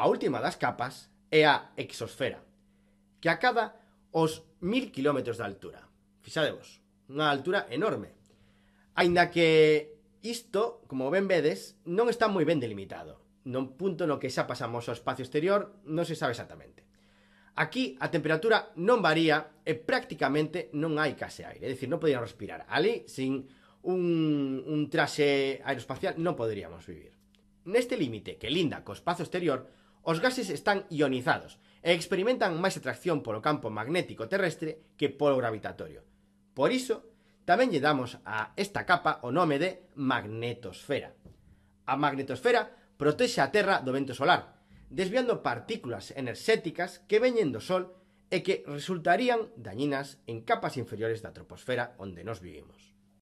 a última das capas é a exosfera, que acada os mil kilómetros de altura. Fixadevos, unha altura enorme. Ainda que isto, como ben vedes, non está moi ben delimitado. Non punto no que xa pasamos ao espacio exterior, non se sabe exactamente. Aquí a temperatura non varía e prácticamente non hai case aire, é dicir, non podíamos respirar. Ali, sin un, un traxe aeroespacial, non poderíamos vivir. Neste límite que linda co espazo exterior, Os gases están ionizados e experimentan máis atracción polo campo magnético terrestre que polo gravitatorio. Por iso, tamén lle damos a esta capa o nome de magnetosfera. A magnetosfera protexe a Terra do vento solar, desviando partículas enerxéticas que veñen do Sol e que resultarían dañinas en capas inferiores da troposfera onde nos vivimos.